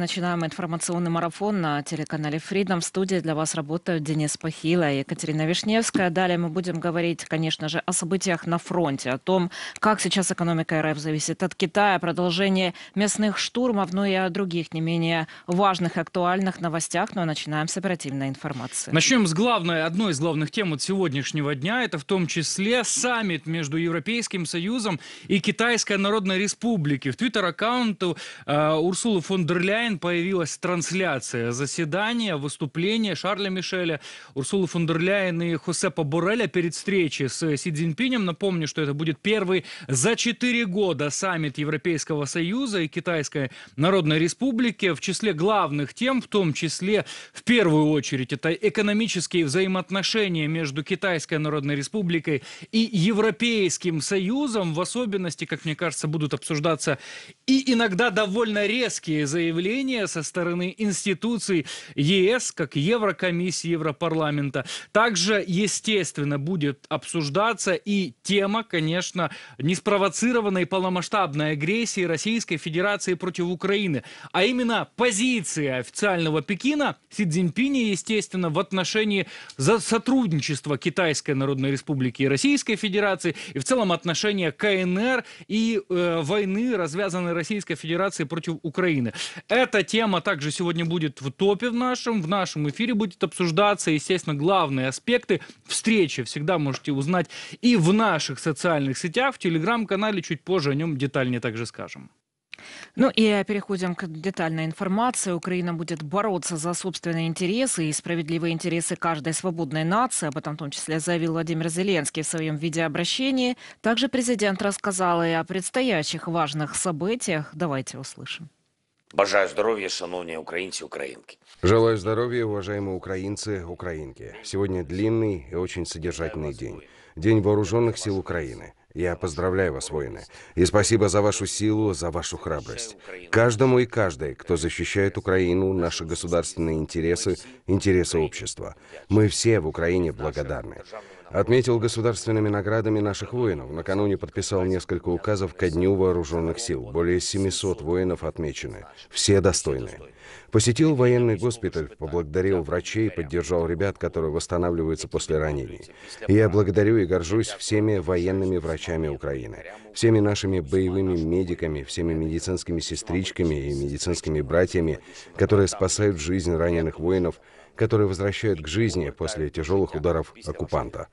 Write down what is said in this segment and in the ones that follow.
Начинаем информационный марафон на телеканале Freedom. В студии для вас работают Денис Пахила и Екатерина Вишневская. Далее мы будем говорить, конечно же, о событиях на фронте, о том, как сейчас экономика РФ зависит от Китая, продолжение местных штурмов, но ну и о других не менее важных и актуальных новостях. Но ну а начинаем с оперативной информации. Начнем с главной, одной из главных тем от сегодняшнего дня. Это в том числе саммит между Европейским Союзом и Китайской Народной Республикой. В твиттер-аккаунту э, Урсулы фон дер Ляйен онлайн появилась трансляция заседания, выступления Шарля Мишеля, Урсулы фон дер Ляйен и Хосепа Бореля перед встречей с э, Си Цзиньпинем. Напомню, что это будет первый за четыре года саммит Европейского Союза и Китайской Народной Республики. В числе главных тем, в том числе, в первую очередь, это экономические взаимоотношения между Китайской Народной Республикой и Европейским Союзом. В особенности, как мне кажется, будут обсуждаться и иногда довольно резкие заявления давление со стороны институций ЕС, как Еврокомиссии, Европарламента. Также, естественно, будет обсуждаться и тема, конечно, неспровоцированной полномасштабной агрессии Российской Федерации против Украины, а именно позиция официального Пекина, Си Цзиньпиня, естественно, в отношении за сотрудничества Китайской Народной Республики и Российской Федерации, и в целом отношения КНР и э, войны, развязанной Российской Федерации против Украины. Эта тема также сегодня будет в топе в нашем, в нашем эфире будет обсуждаться, естественно, главные аспекты встречи. Всегда можете узнать и в наших социальных сетях, в телеграм-канале, чуть позже о нем детальнее также скажем. Ну и переходим к детальной информации. Украина будет бороться за собственные интересы и справедливые интересы каждой свободной нации. Об этом в том числе заявил Владимир Зеленский в своем видеообращении. Также президент рассказал и о предстоящих важных событиях. Давайте услышим. Бажаю здоровья, шановные украинцы, украинки. Желаю здоровья, уважаемые украинцы, украинки. Сегодня длинный и очень содержательный день. День вооруженных сил Украины. Я поздравляю вас, воины. И спасибо за вашу силу, за вашу храбрость. Каждому и каждой, кто защищает Украину, наши государственные интересы, интересы общества. Мы все в Украине благодарны. Отметил государственными наградами наших воинов. Накануне подписал несколько указов ко Дню Вооруженных сил. Более 700 воинов отмечены. Все достойны. Посетил военный госпиталь, поблагодарил врачей, поддержал ребят, которые восстанавливаются после ранений. я благодарю и горжусь всеми военными врачами Украины, всеми нашими боевыми медиками, всеми медицинскими сестричками и медицинскими братьями, которые спасают жизнь раненых воинов, который возвращает к жизни после тяжелых ударов оккупанта.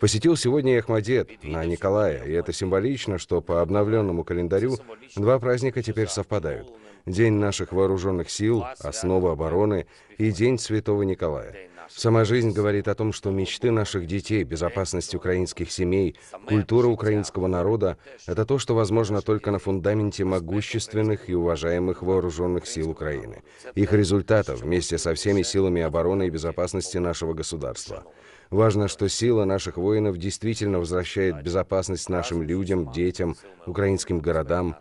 Посетил сегодня Ахмадет на Николая, и это символично, что по обновленному календарю два праздника теперь совпадают. День наших вооруженных сил, основы обороны и День Святого Николая. Сама жизнь говорит о том, что мечты наших детей, безопасность украинских семей, культура украинского народа — это то, что возможно только на фундаменте могущественных и уважаемых вооруженных сил Украины, их результатов вместе со всеми силами обороны и безопасности нашего государства. Важно, что сила наших воинов действительно возвращает безопасность нашим людям, детям, украинским городам,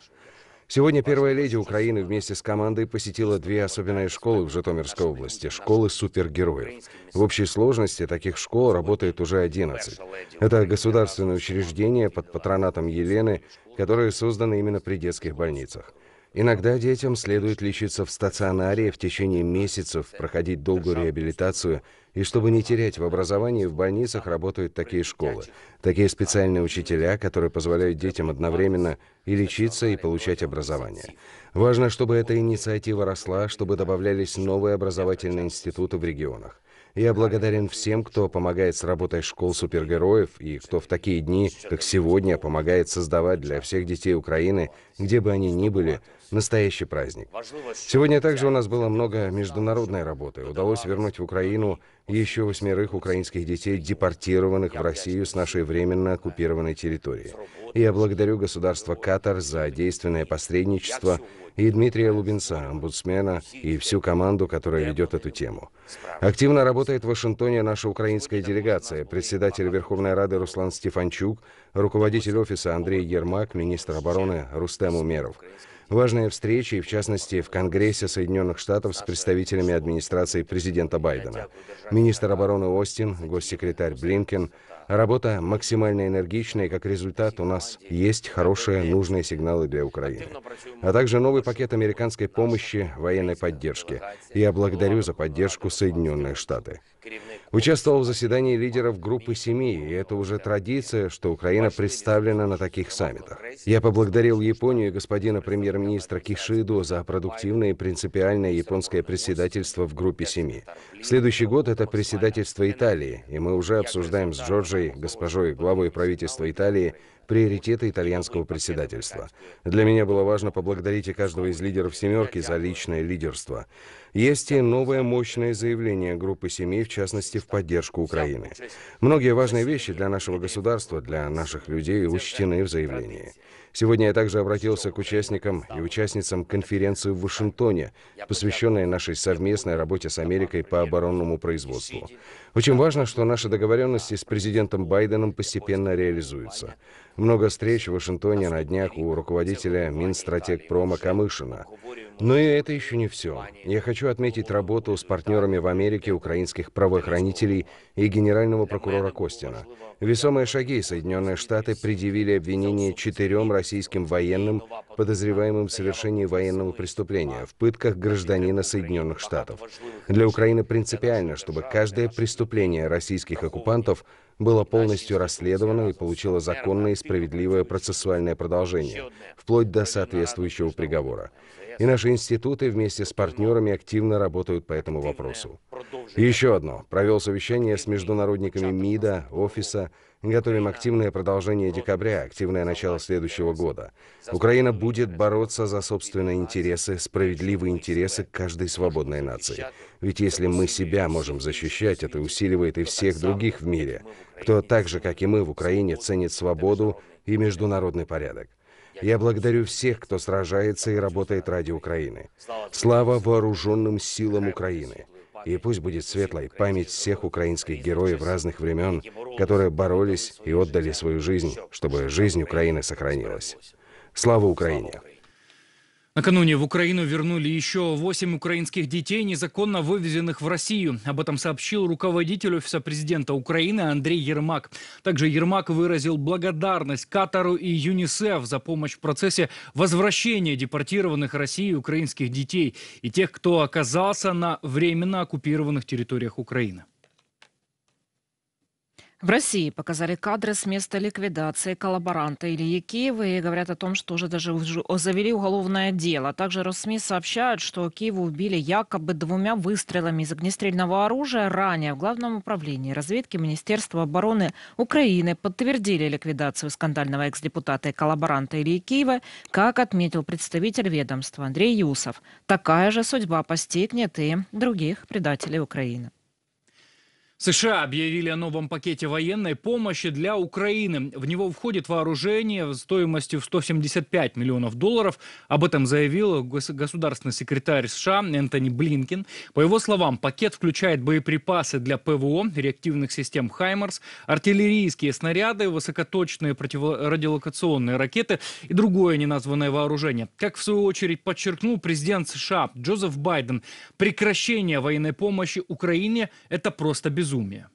Сегодня первая леди Украины вместе с командой посетила две особенные школы в Житомирской области – школы супергероев. В общей сложности таких школ работает уже 11. Это государственные учреждения под патронатом Елены, которые созданы именно при детских больницах. Иногда детям следует лечиться в стационаре в течение месяцев, проходить долгую реабилитацию, и чтобы не терять в образовании, в больницах работают такие школы, такие специальные учителя, которые позволяют детям одновременно и лечиться, и получать образование. Важно, чтобы эта инициатива росла, чтобы добавлялись новые образовательные институты в регионах. Я благодарен всем, кто помогает с работой школ супергероев и кто в такие дни, как сегодня, помогает создавать для всех детей Украины, где бы они ни были, настоящий праздник. Сегодня также у нас было много международной работы. Удалось вернуть в Украину еще восьмерых украинских детей, депортированных в Россию с нашей временно оккупированной территории. я благодарю государство Катар за действенное посредничество и Дмитрия Лубенца, омбудсмена, и всю команду, которая ведет эту тему. Активно работает в Вашингтоне наша украинская делегация, председатель Верховной Рады Руслан Стефанчук, руководитель офиса Андрей Ермак, министр обороны Рустем Умеров. Важные встречи, в частности, в Конгрессе Соединенных Штатов с представителями администрации президента Байдена. Министр обороны Остин, госсекретарь Блинкен. Работа максимально энергичная, и как результат у нас есть хорошие, нужные сигналы для Украины. А также новый пакет американской помощи, военной поддержки. Я благодарю за поддержку Соединенные Штаты. Участвовал в заседании лидеров группы семи, и это уже традиция, что Украина представлена на таких саммитах. Я поблагодарил Японию и господина премьер-министра Кишидо за продуктивное и принципиальное японское председательство в группе семи. Следующий год это председательство Италии, и мы уже обсуждаем с Джорджией, госпожой главой правительства Италии, приоритеты итальянского председательства. Для меня было важно поблагодарить и каждого из лидеров «семерки» за личное лидерство. Есть и новое мощное заявление группы семей, в частности, в поддержку Украины. Многие важные вещи для нашего государства, для наших людей учтены в заявлении. Сегодня я также обратился к участникам и участницам конференции в Вашингтоне, посвященной нашей совместной работе с Америкой по оборонному производству. Очень важно, что наши договоренности с президентом Байденом постепенно реализуются. Много встреч в Вашингтоне на днях у руководителя Минстратегпрома Камышина. Но и это еще не все. Я хочу отметить работу с партнерами в Америке украинских правоохранителей и генерального прокурора Костина. Весомые шаги Соединенные Штаты предъявили обвинение четырем российским военным, подозреваемым в совершении военного преступления, в пытках гражданина Соединенных Штатов. Для Украины принципиально, чтобы каждое преступление российских оккупантов – было полностью расследовано и получило законное и справедливое процессуальное продолжение, вплоть до соответствующего приговора. И наши институты вместе с партнерами активно работают по этому вопросу. И еще одно. Провел совещание с международниками МИДа, офиса, готовим активное продолжение декабря, активное начало следующего года. Украина будет бороться за собственные интересы, справедливые интересы каждой свободной нации. Ведь если мы себя можем защищать, это усиливает и всех других в мире, кто так же, как и мы в Украине, ценит свободу и международный порядок. Я благодарю всех, кто сражается и работает ради Украины. Слава вооруженным силам Украины. И пусть будет светлой память всех украинских героев разных времен, которые боролись и отдали свою жизнь, чтобы жизнь Украины сохранилась. Слава Украине! Накануне в Украину вернули еще 8 украинских детей, незаконно вывезенных в Россию. Об этом сообщил руководитель Офиса президента Украины Андрей Ермак. Также Ермак выразил благодарность Катару и ЮНИСЕФ за помощь в процессе возвращения депортированных России украинских детей и тех, кто оказался на временно оккупированных территориях Украины. В России показали кадры с места ликвидации коллаборанта Ильи Киева и говорят о том, что уже даже завели уголовное дело. Также Россми сообщают, что Киева убили якобы двумя выстрелами из огнестрельного оружия. Ранее в Главном управлении разведки Министерства обороны Украины подтвердили ликвидацию скандального экс-депутата и коллаборанта Ильи Киева, как отметил представитель ведомства Андрей Юсов. Такая же судьба постигнет и других предателей Украины. США объявили о новом пакете военной помощи для Украины. В него входит вооружение стоимостью в 175 миллионов долларов. Об этом заявил государственный секретарь США Энтони Блинкин. По его словам, пакет включает боеприпасы для ПВО, реактивных систем «Хаймарс», артиллерийские снаряды, высокоточные противорадиолокационные ракеты и другое неназванное вооружение. Как в свою очередь подчеркнул президент США Джозеф Байден, прекращение военной помощи Украине – это просто безумие безумия.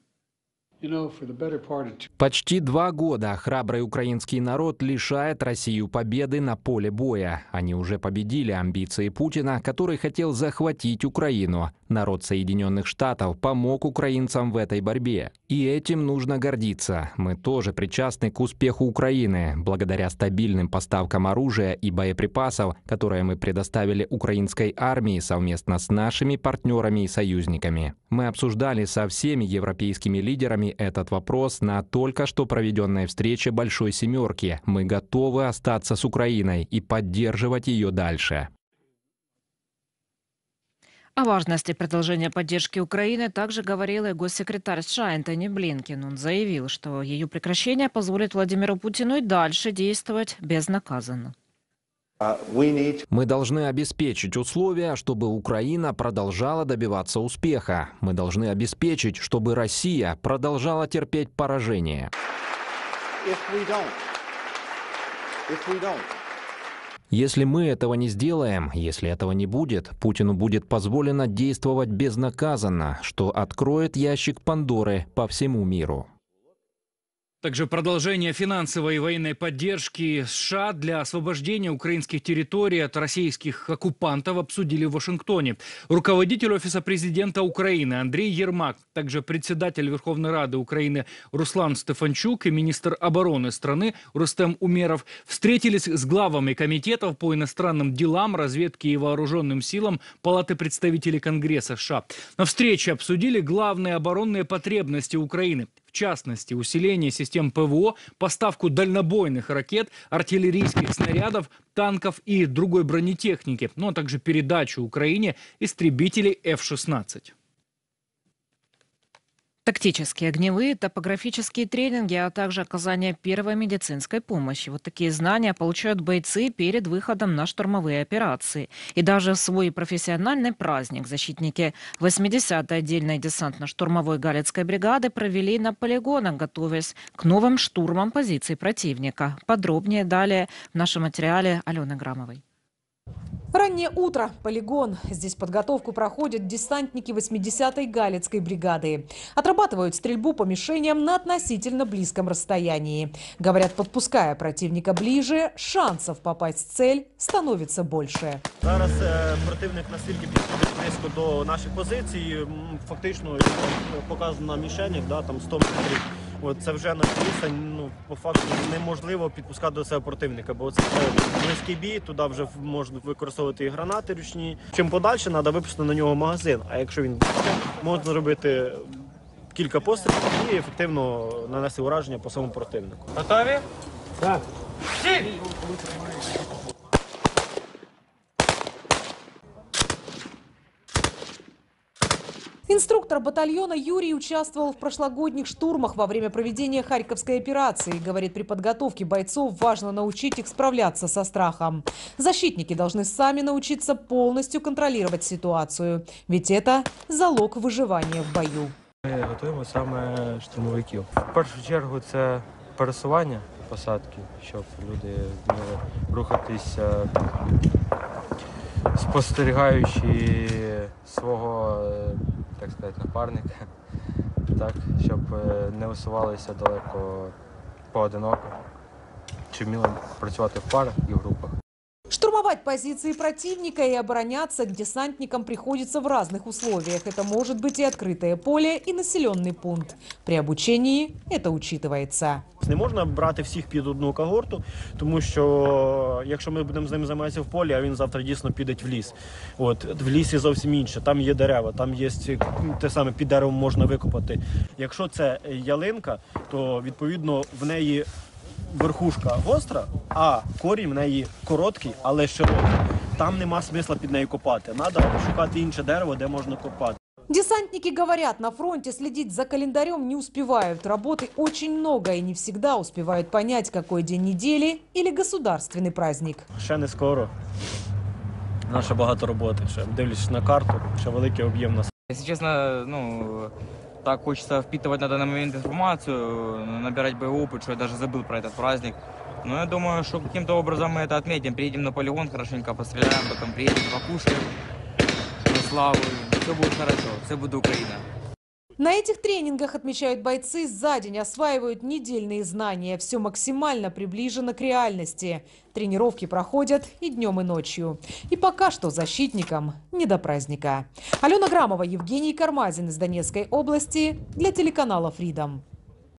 Почти два года храбрый украинский народ лишает Россию победы на поле боя. Они уже победили амбиции Путина, который хотел захватить Украину. Народ Соединенных Штатов помог украинцам в этой борьбе. И этим нужно гордиться. Мы тоже причастны к успеху Украины, благодаря стабильным поставкам оружия и боеприпасов, которые мы предоставили украинской армии совместно с нашими партнерами и союзниками. Мы обсуждали со всеми европейскими лидерами этот вопрос на только что проведенной встрече Большой Семерки. Мы готовы остаться с Украиной и поддерживать ее дальше. О важности продолжения поддержки Украины также говорил и госсекретарь США Энтони Блинкин. Он заявил, что ее прекращение позволит Владимиру Путину и дальше действовать безнаказанно. А Мы должны обеспечить условия, чтобы Украина продолжала добиваться успеха. Мы должны обеспечить, чтобы Россия продолжала терпеть поражение. If we don't, if we don't. Если мы этого не сделаем, если этого не будет, Путину будет позволено действовать безнаказанно, что откроет ящик Пандоры по всему миру. Также продолжение финансовой и военной поддержки США для освобождения украинских территорий от российских оккупантов обсудили в Вашингтоне. Руководитель Офиса президента Украины Андрей Ермак, также председатель Верховной Рады Украины Руслан Стефанчук и министр обороны страны Рустем Умеров встретились с главами комитетов по иностранным делам, разведке и вооруженным силам Палаты представителей Конгресса США. На встрече обсудили главные оборонные потребности Украины, частности, усиление систем ПВО, поставку дальнобойных ракет, артиллерийских снарядов, танков и другой бронетехники, ну а также передачу Украине истребителей F-16. Тактические огневые, топографические тренинги, а также оказание первой медицинской помощи. Вот такие знания получают бойцы перед выходом на штурмовые операции. И даже в свой профессиональный праздник защитники 80-й отдельной десантно-штурмовой Галицкой бригады провели на полигонах, готовясь к новым штурмам позиций противника. Подробнее далее в нашем материале Алены Грамовой. Раннее утро. Полигон. Здесь подготовку проходят десантники 80-й Галицкой бригады. Отрабатывают стрельбу по мишеням на относительно близком расстоянии. Говорят, подпуская противника ближе, шансов попасть в цель становится больше. Зараз противник настолько близко до наших позиций, Фактично показано на мішенях, да, там 100 метров. От це вже на коліса, ну по факту неможливо підпускати до себе противника, бо це близький е, бій, туди вже можна використовувати і гранати ручні. Чим подальше треба випустити на нього магазин. А якщо він можна зробити кілька пострілів і ефективно нанести ураження по самому противнику. Готові? Так. Всі! Инструктор батальона Юрий участвовал в прошлогодних штурмах во время проведения Харьковской операции. Говорит, при подготовке бойцов важно научить их справляться со страхом. Защитники должны сами научиться полностью контролировать ситуацию. Ведь это залог выживания в бою. Ми готуємо саме штурмовиків. В первую очередь это пересування посадки, чтобы люди не рухатися, спостерігаючи свого так сказати, напарник, так, щоб не висувалися далеко поодиноко, чи вміли працювати в парах і в групах. Штурмовать позиции противника и обороняться десантникам приходится в разных условиях. Это может быть и открытое поле, и населенный пункт. При обучении это учитывается. Тобто не можна брати всіх під одну когорту, тому що якщо ми будемо з ним займатися в полі, а він завтра дійсно піде в ліс. От в лісі зовсім інше. Там є дерева, там є те саме під деревом можна викопати. Якщо це ялинка, то відповідно в неї верхушка гостра, а корінь в неї короткий, але широкий. Там нема смисла під нею копати. Треба шукати інше дерево, де можна копати. Десантники говорят, на фронте следить за календарем не успевают. Работы очень много и не всегда успевают понять, какой день недели или государственный праздник. Ще не скоро. Наше багато роботи. Ще дивлюсь на карту, ще великий об'єм нас. Если честно, ну, так хочется впитывать на данный момент информацию, набирать боевой опыт, что я даже забыл про этот праздник. Но я думаю, что каким-то образом мы это отметим. Приедем на полигон, хорошенько постреляем, потом приедем покушаем на славу все будет хорошо, все будет Украина. На этих тренингах, отмечают бойцы, за день осваивают недельные знания. Все максимально приближено к реальности. Тренировки проходят и днем, и ночью. И пока что защитникам не до праздника. Алена Грамова, Евгений Кармазин из Донецкой области для телеканала Freedom.